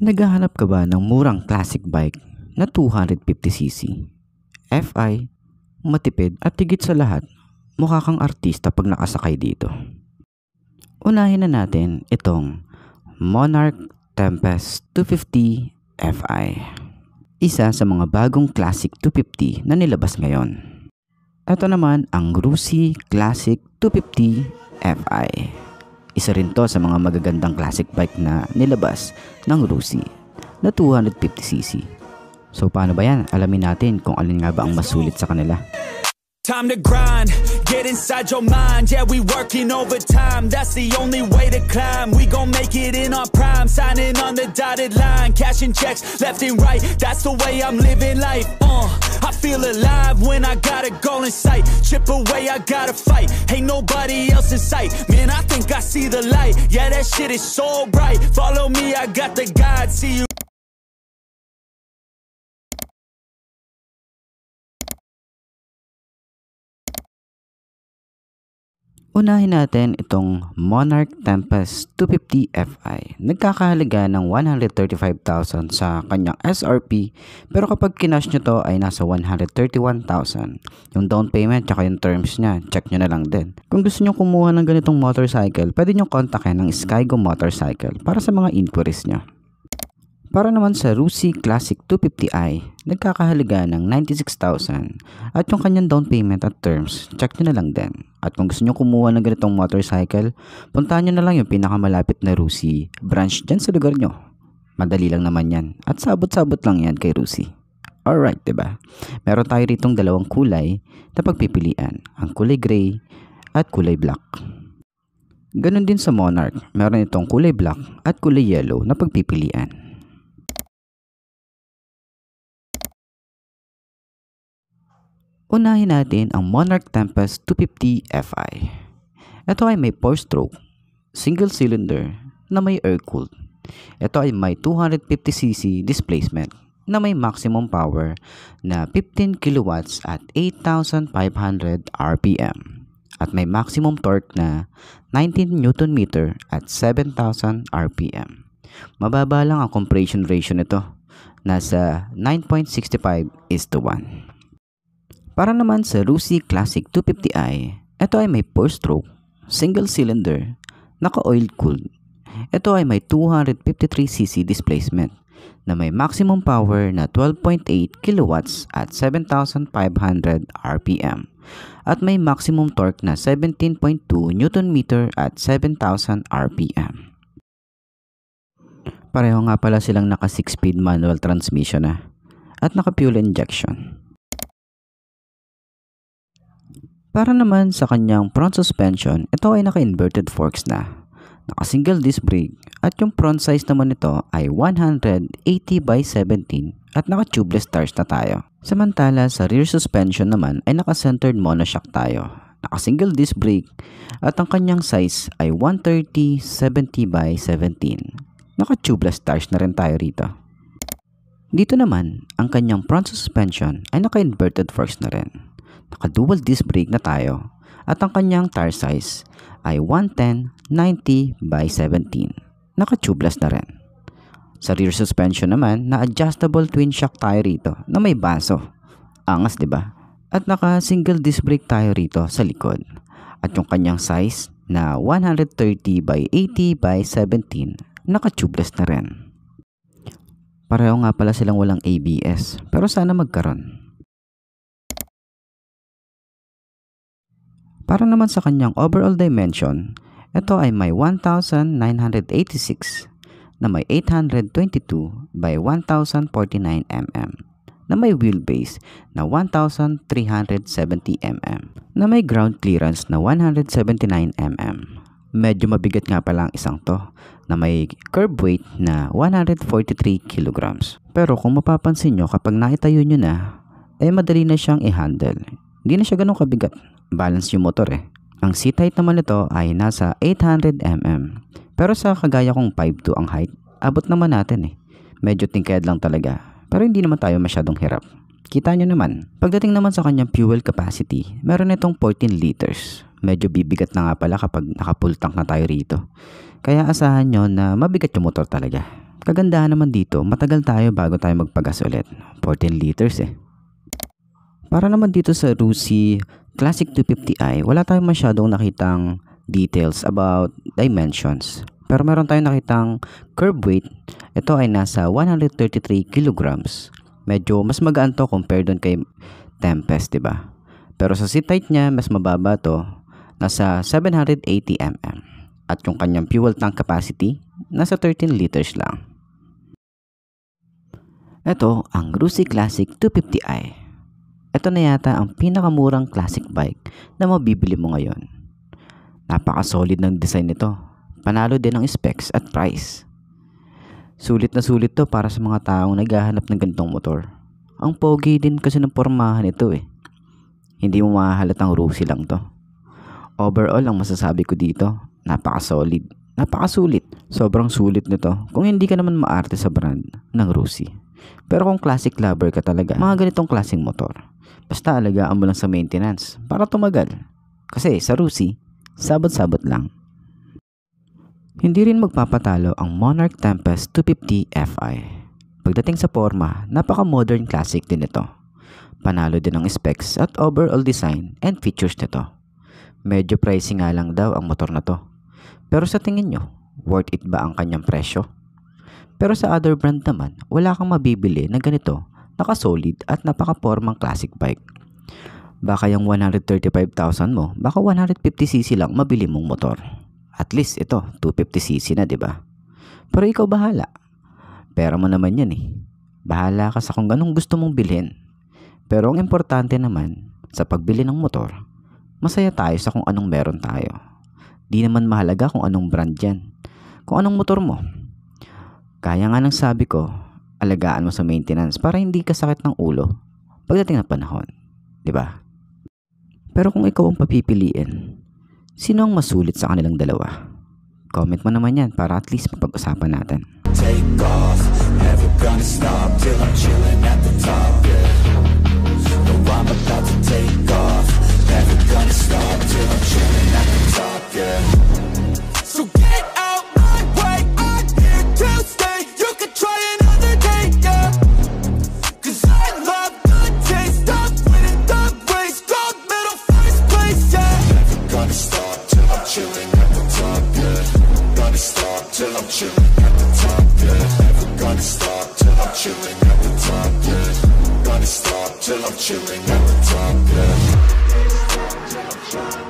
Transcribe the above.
Naghahanap ka ba ng murang classic bike na 250cc, FI, matipid at tigit sa lahat, mukha kang artista pag nakasakay dito. Unahin na natin itong Monarch Tempest 250 FI. Isa sa mga bagong Classic 250 na nilabas ngayon. Ito naman ang Rusi Classic 250 FI. Isa rin to sa mga magagandang classic bike na nilabas ng Rusi na 250cc. So paano ba yan? Alamin natin kung alin nga ba ang mas sulit sa kanila. Time to grind, get inside your mind. Yeah, we working overtime. That's the only way to climb. We gon' make it in our prime. Signing on the dotted line, cashing checks left and right. That's the way I'm living life. Uh, I feel alive when I got a goal in sight. Chip away, I gotta fight. Ain't nobody else in sight. Man, I think I see the light. Yeah, that shit is so bright. Follow me, I got the guide. See you. Unahin natin itong Monarch Tempest 250 Fi. Nagkakahalaga ng 135,000 sa kanyang SRP pero kapag kinash nyo to ay nasa 131,000. Yung down payment at yung terms niya, check nyo na lang din. Kung gusto nyo kumuha ng ganitong motorcycle, pwede nyo kontakin ng Skygo Motorcycle para sa mga inquiries nyo. Para naman sa Rusi Classic 250i, nagkakahalaga ng 96,000 at yung kanyang down payment at terms, check nyo na lang din. At kung gusto nyo kumuha ng ganitong motorcycle, puntahan nyo na lang yung pinakamalapit na Rusi branch dyan sa lugar nyo. Madali lang naman yan at sabot-sabot lang yan kay Rusi. Alright, ba? Diba? Meron tayo ritong dalawang kulay na pagpipilian, ang kulay gray at kulay black. Ganon din sa Monarch, meron itong kulay black at kulay yellow na pagpipilian. Unahin natin ang Monarch Tempest 250 Fi. Ito ay may 4-stroke, single cylinder na may air-cooled. Ito ay may 250cc displacement na may maximum power na 15 kilowatts at 8,500 RPM at may maximum torque na 19 Newton meter at 7,000 RPM. Mababa lang ang compression ratio nito, nasa 9.65 is to 1. Para naman sa Lucy Classic 250i, ito ay may 4-stroke, single cylinder, naka-oil cooled. Ito ay may 253cc displacement na may maximum power na 12.8 kilowatts at 7,500 RPM at may maximum torque na 17.2 Newton meter at 7,000 RPM. Pareho nga pala silang naka 6-speed manual transmission na ah, at naka fuel injection. Para naman sa kanyang front suspension, ito ay naka-inverted forks na. Naka-single disc brake at yung front size naman nito ay 180 by 17 at naka-tubeless tires na tayo. Samantala sa rear suspension naman ay naka-centered monoshock tayo. Naka-single disc brake at ang kanyang size ay 130 70 by 17. Naka-tubeless tires na rin tayo rito. Dito naman, ang kanyang front suspension ay naka-inverted forks na rin. Naka-dual disc brake na tayo at ang kanyang tire size ay 110 90 by 17. Naka-tubeless na rin. Sa rear suspension naman, na adjustable twin shock tire rito na may baso. Angas 'di ba? At naka single disc brake tire rito sa likod. At yung kanyang size na 130 by 80 by 17, naka-tubeless na rin. Pareho nga pala silang walang ABS, pero sana magkaroon. Para naman sa kanyang overall dimension, ito ay may 1,986 na may 822 by 1,049 mm na may wheelbase na 1,370 mm na may ground clearance na 179 mm. Medyo mabigat nga pala ang isang to na may curb weight na 143 kg. Pero kung mapapansin nyo kapag naitayo nyo na, ay eh madali na siyang i-handle. Hindi na siya ganun kabigat balance yung motor eh. Ang seat height naman nito ay nasa 800mm. Pero sa kagaya kong 5'2 ang height, abot naman natin eh. Medyo tingkad lang talaga. Pero hindi naman tayo masyadong hirap. Kita nyo naman. Pagdating naman sa kanyang fuel capacity, meron itong 14 liters. Medyo bibigat na nga pala kapag naka-full tank na tayo rito. Kaya asahan nyo na mabigat yung motor talaga. Kagandahan naman dito, matagal tayo bago tayo magpagas ulit. 14 liters eh. Para naman dito sa Rusi Classic 250i, wala tayong masyadong nakitang details about dimensions. Pero meron tayong nakitang curb weight. Ito ay nasa 133 kilograms. Medyo mas magaan to compared doon kay Tempest, 'di ba? Pero sa seat height niya, mas mababa to. Nasa 780 mm. At yung kanyang fuel tank capacity, nasa 13 liters lang. Ito ang Rusi Classic 250i. Ito na yata ang pinakamurang classic bike na mabibili mo ngayon. Napaka-solid ng design nito. Panalo din ang specs at price. Sulit na sulit to para sa mga taong naghahanap ng gantong motor. Ang pogi din kasi ng pormahan nito eh. Hindi mo ang rosy lang to. Overall, ang masasabi ko dito, napaka-solid. Napaka-sulit. Sobrang sulit nito kung hindi ka naman maarte sa brand ng Rusi. Pero kung classic lover ka talaga, mga ganitong klaseng motor. Basta alagaan mo lang sa maintenance para tumagal. Kasi sa Rusi, sabot-sabot lang. Hindi rin magpapatalo ang Monarch Tempest 250 Fi. Pagdating sa forma, napaka-modern classic din ito. Panalo din ang specs at overall design and features nito. Medyo pricey nga lang daw ang motor na to. Pero sa tingin nyo, worth it ba ang kanyang presyo? Pero sa other brand naman, wala kang mabibili na ganito, naka-solid at napaka-formang classic bike. Baka yung 135,000 mo, baka 150cc lang mabili mong motor. At least ito, 250cc na 'di ba? Pero ikaw bahala. Pera mo naman 'yan eh. Bahala ka sa kung anong gusto mong bilhin. Pero ang importante naman sa pagbili ng motor, masaya tayo sa kung anong meron tayo. Di naman mahalaga kung anong brand 'yan. Kung anong motor mo, kaya nga ng sabi ko, alagaan mo sa maintenance para hindi ka sakit ng ulo pagdating ng panahon. ba? Diba? Pero kung ikaw ang papipiliin, sino ang masulit sa kanilang dalawa? Comment mo naman yan para at least mapag-usapan natin. Take off, never gonna stop till I'm chilling at the top. never talk